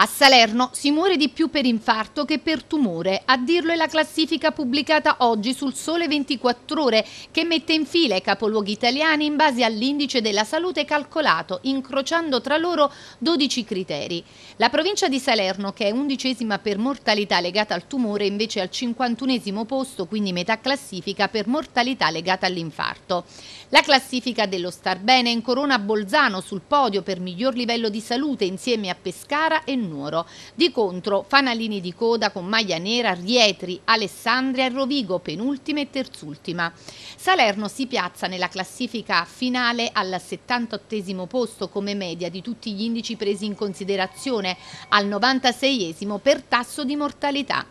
A Salerno si muore di più per infarto che per tumore, a dirlo è la classifica pubblicata oggi sul Sole 24 Ore che mette in fila i capoluoghi italiani in base all'indice della salute calcolato, incrociando tra loro 12 criteri. La provincia di Salerno, che è undicesima per mortalità legata al tumore, invece è al 51 posto, quindi metà classifica per mortalità legata all'infarto. La classifica dello Starbene in corona Bolzano sul podio per miglior livello di salute insieme a Pescara e Nuova. Nuoro. Di contro, fanalini di coda con maglia nera, Rietri, Alessandria e Rovigo, penultima e terzultima. Salerno si piazza nella classifica finale al 78 posto come media di tutti gli indici presi in considerazione, al 96 per tasso di mortalità.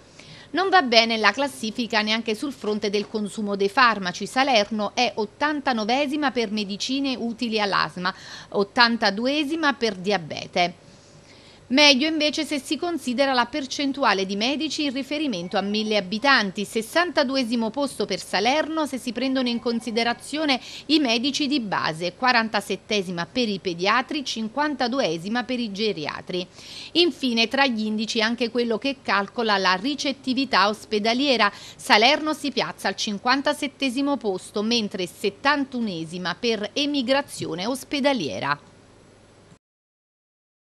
Non va bene la classifica neanche sul fronte del consumo dei farmaci. Salerno è 89 per medicine utili all'asma, 82 per diabete. Meglio invece se si considera la percentuale di medici in riferimento a mille abitanti, 62 posto per Salerno se si prendono in considerazione i medici di base, 47 per i pediatri, 52 per i geriatri. Infine tra gli indici anche quello che calcola la ricettività ospedaliera, Salerno si piazza al 57 posto mentre 71 per emigrazione ospedaliera.